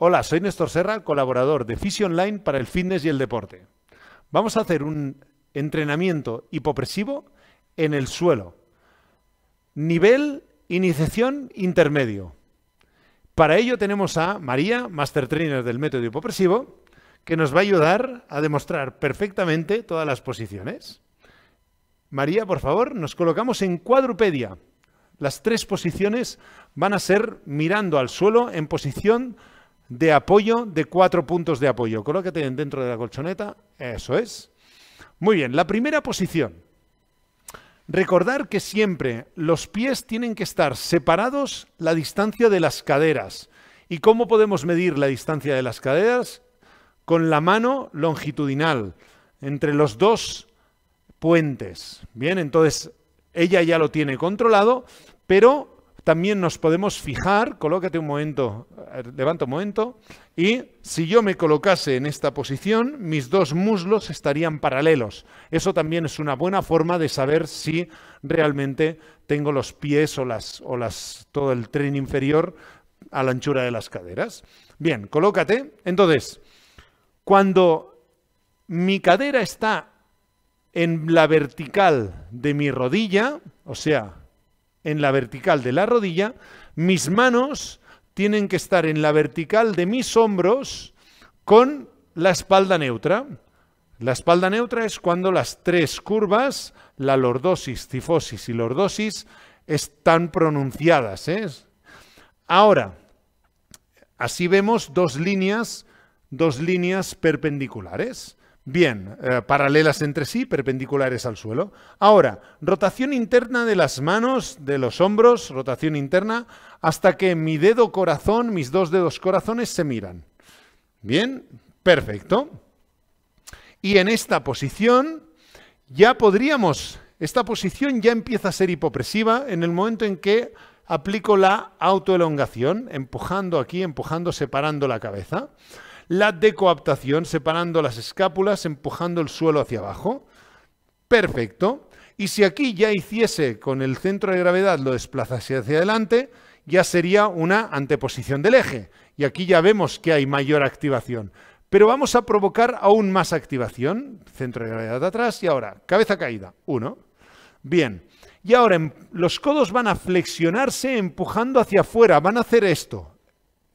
Hola, soy Néstor Serra, colaborador de Fisio Online para el fitness y el deporte. Vamos a hacer un entrenamiento hipopresivo en el suelo. Nivel iniciación intermedio. Para ello tenemos a María, Master Trainer del método hipopresivo, que nos va a ayudar a demostrar perfectamente todas las posiciones. María, por favor, nos colocamos en cuadrupedia. Las tres posiciones van a ser mirando al suelo en posición de apoyo de cuatro puntos de apoyo. Colócate dentro de la colchoneta. Eso es. Muy bien, la primera posición. Recordar que siempre los pies tienen que estar separados la distancia de las caderas. ¿Y cómo podemos medir la distancia de las caderas? Con la mano longitudinal, entre los dos puentes. Bien, entonces ella ya lo tiene controlado, pero también nos podemos fijar, colócate un momento levanto un momento, y si yo me colocase en esta posición, mis dos muslos estarían paralelos. Eso también es una buena forma de saber si realmente tengo los pies o, las, o todo el tren inferior a la anchura de las caderas. Bien, colócate. Entonces, cuando mi cadera está en la vertical de mi rodilla, o sea, en la vertical de la rodilla, mis manos tienen que estar en la vertical de mis hombros con la espalda neutra. La espalda neutra es cuando las tres curvas, la lordosis, cifosis y lordosis, están pronunciadas. ¿eh? Ahora, así vemos dos líneas, dos líneas perpendiculares. Bien, eh, paralelas entre sí, perpendiculares al suelo. Ahora, rotación interna de las manos, de los hombros, rotación interna, hasta que mi dedo corazón, mis dos dedos corazones se miran. Bien, perfecto. Y en esta posición ya podríamos, esta posición ya empieza a ser hipopresiva en el momento en que aplico la autoelongación, empujando aquí, empujando, separando la cabeza. La decoaptación, separando las escápulas, empujando el suelo hacia abajo. Perfecto. Y si aquí ya hiciese con el centro de gravedad, lo desplazase hacia adelante, ya sería una anteposición del eje. Y aquí ya vemos que hay mayor activación. Pero vamos a provocar aún más activación. Centro de gravedad atrás y ahora cabeza caída. Uno. Bien. Y ahora em, los codos van a flexionarse empujando hacia afuera. Van a hacer esto.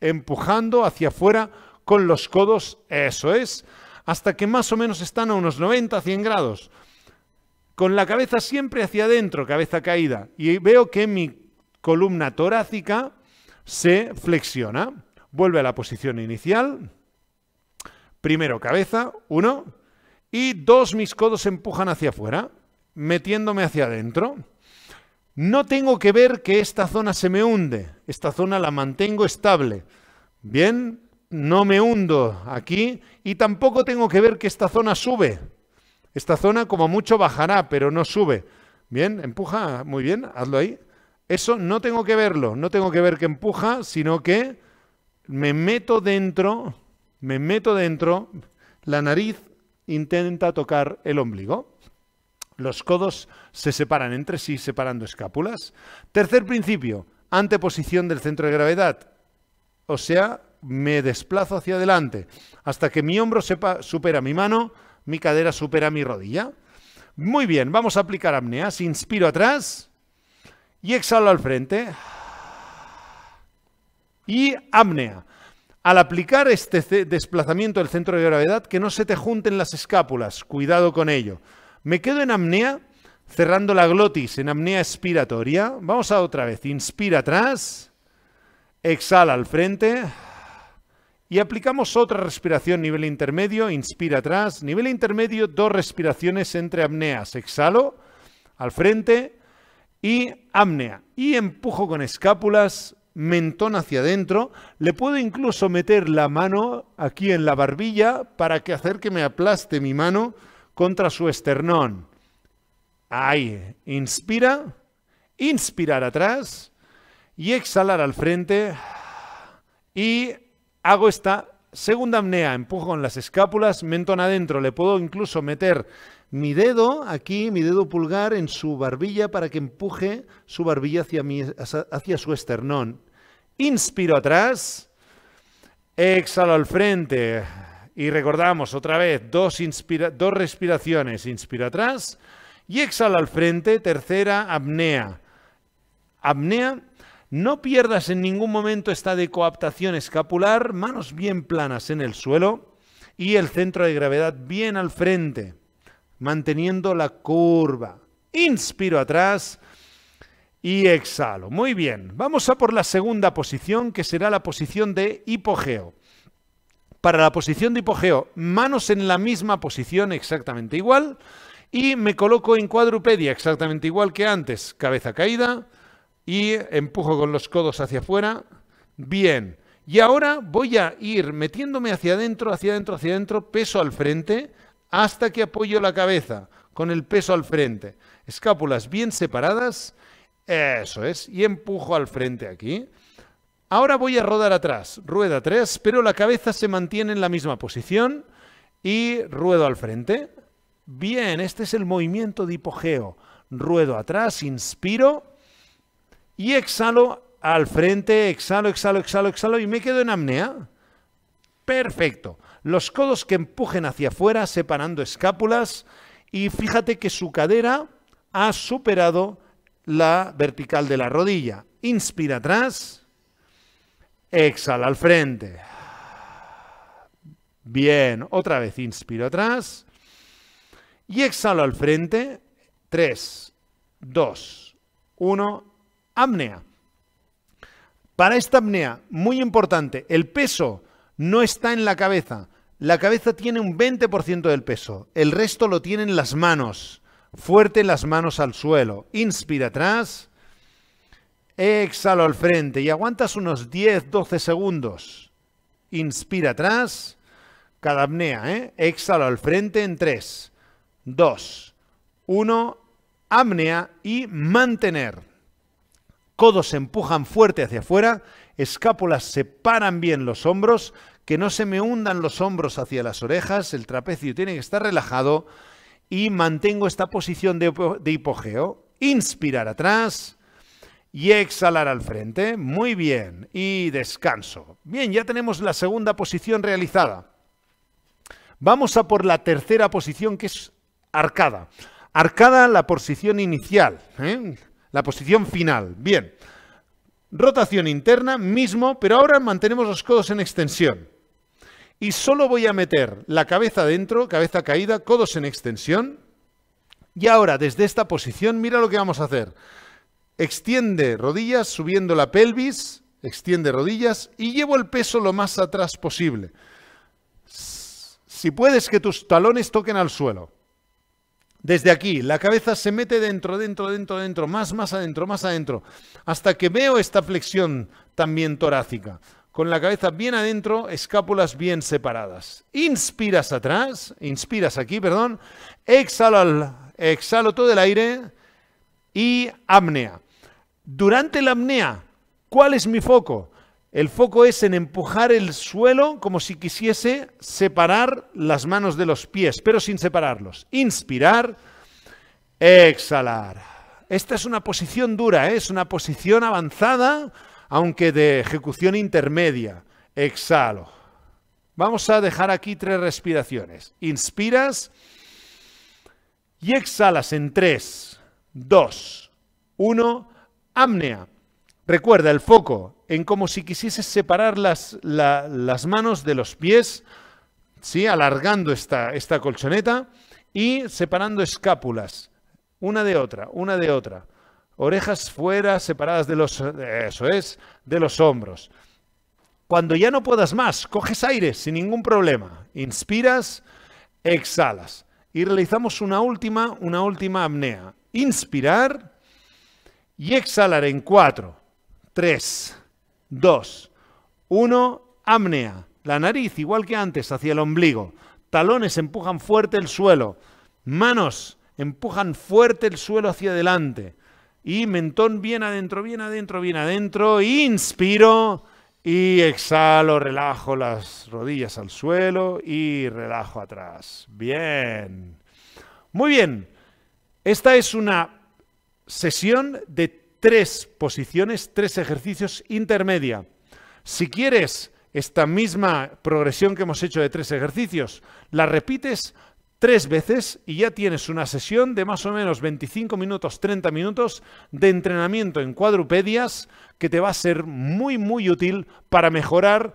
Empujando hacia afuera con los codos, eso es, hasta que más o menos están a unos 90, 100 grados. Con la cabeza siempre hacia adentro, cabeza caída. Y veo que mi columna torácica se flexiona. Vuelve a la posición inicial. Primero cabeza, uno. Y dos, mis codos empujan hacia afuera, metiéndome hacia adentro. No tengo que ver que esta zona se me hunde. Esta zona la mantengo estable. Bien, no me hundo aquí y tampoco tengo que ver que esta zona sube. Esta zona como mucho bajará, pero no sube. Bien, empuja, muy bien, hazlo ahí. Eso no tengo que verlo, no tengo que ver que empuja, sino que me meto dentro, me meto dentro, la nariz intenta tocar el ombligo. Los codos se separan entre sí separando escápulas. Tercer principio, anteposición del centro de gravedad. O sea, me desplazo hacia adelante hasta que mi hombro sepa, supera mi mano, mi cadera supera mi rodilla. Muy bien, vamos a aplicar apneas. Inspiro atrás y exhalo al frente. Y apnea. Al aplicar este desplazamiento del centro de gravedad, que no se te junten las escápulas. Cuidado con ello. Me quedo en apnea, cerrando la glotis, en apnea expiratoria. Vamos a otra vez. Inspira atrás. Exhala al frente. Y aplicamos otra respiración nivel intermedio, inspira atrás, nivel intermedio, dos respiraciones entre apneas, exhalo al frente y apnea. Y empujo con escápulas, mentón hacia adentro, le puedo incluso meter la mano aquí en la barbilla para que hacer que me aplaste mi mano contra su esternón. Ahí, inspira, inspirar atrás y exhalar al frente y hago esta segunda apnea, empujo con las escápulas, mentón adentro, le puedo incluso meter mi dedo aquí, mi dedo pulgar en su barbilla para que empuje su barbilla hacia, su esternón. Inspiro atrás, exhalo al frente y recordamos otra vez dos, dos respiraciones, inspiro atrás y exhalo al frente, tercera apnea. Apnea no pierdas en ningún momento esta de coaptación escapular, manos bien planas en el suelo y el centro de gravedad bien al frente, manteniendo la curva. Inspiro atrás y exhalo. Muy bien, vamos a por la segunda posición, que será la posición de hipogeo. Para la posición de hipogeo, manos en la misma posición, exactamente igual, y me coloco en cuadrupedia, exactamente igual que antes, cabeza caída, y empujo con los codos hacia afuera. Bien. Y ahora voy a ir metiéndome hacia adentro, hacia adentro, hacia adentro, peso al frente, hasta que apoyo la cabeza con el peso al frente. Escápulas bien separadas. Eso es. Y empujo al frente aquí. Ahora voy a rodar atrás. Rueda 3, pero la cabeza se mantiene en la misma posición. Y ruedo al frente. Bien, este es el movimiento de hipogeo. Ruedo atrás, inspiro y exhalo al frente, exhalo, exhalo, exhalo, exhalo y me quedo en apnea. Perfecto. Los codos que empujen hacia afuera separando escápulas y fíjate que su cadera ha superado la vertical de la rodilla. Inspira atrás, exhala al frente. Bien, otra vez inspiro atrás y exhalo al frente. 3, 2, 1 Amnea. Para esta apnea, muy importante, el peso no está en la cabeza. La cabeza tiene un 20% del peso, el resto lo tienen las manos. Fuerte las manos al suelo. Inspira atrás, exhalo al frente y aguantas unos 10-12 segundos. Inspira atrás, cada apnea, ¿eh? exhalo al frente en 3, 2, 1, apnea y mantener codos empujan fuerte hacia afuera, escápulas separan bien los hombros, que no se me hundan los hombros hacia las orejas, el trapecio tiene que estar relajado y mantengo esta posición de, de hipogeo. Inspirar atrás y exhalar al frente. Muy bien. Y descanso. Bien, ya tenemos la segunda posición realizada. Vamos a por la tercera posición que es arcada. Arcada la posición inicial. ¿eh? la posición final. Bien. Rotación interna, mismo, pero ahora mantenemos los codos en extensión. Y solo voy a meter la cabeza dentro, cabeza caída, codos en extensión. Y ahora, desde esta posición, mira lo que vamos a hacer. Extiende rodillas, subiendo la pelvis, extiende rodillas y llevo el peso lo más atrás posible. Si puedes que tus talones toquen al suelo. Desde aquí, la cabeza se mete dentro, dentro, dentro, dentro, más, más adentro, más adentro, hasta que veo esta flexión también torácica. Con la cabeza bien adentro, escápulas bien separadas. Inspiras atrás, inspiras aquí, perdón, exhalo, exhalo todo el aire y apnea. Durante la apnea, ¿cuál es mi foco? El foco es en empujar el suelo como si quisiese separar las manos de los pies, pero sin separarlos. Inspirar, exhalar. Esta es una posición dura, ¿eh? es una posición avanzada, aunque de ejecución intermedia. Exhalo. Vamos a dejar aquí tres respiraciones. Inspiras y exhalas en tres, dos, uno, apnea. Recuerda el foco en como si quisieses separar las, las manos de los pies, ¿sí? alargando esta, esta colchoneta y separando escápulas, una de otra, una de otra. Orejas fuera, separadas de los, eso es, de los hombros. Cuando ya no puedas más, coges aire sin ningún problema. Inspiras, exhalas. Y realizamos una última, una última apnea. Inspirar y exhalar en cuatro. 3, 2, 1, amnea, La nariz, igual que antes, hacia el ombligo. Talones empujan fuerte el suelo. Manos empujan fuerte el suelo hacia adelante. Y mentón bien adentro, bien adentro, bien adentro. Inspiro y exhalo, relajo las rodillas al suelo y relajo atrás. Bien. Muy bien. Esta es una sesión de tres posiciones, tres ejercicios intermedia. Si quieres esta misma progresión que hemos hecho de tres ejercicios, la repites tres veces y ya tienes una sesión de más o menos 25 minutos, 30 minutos de entrenamiento en cuadrupedias que te va a ser muy, muy útil para mejorar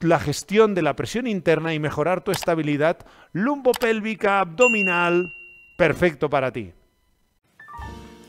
la gestión de la presión interna y mejorar tu estabilidad lumbopélvica, abdominal, perfecto para ti.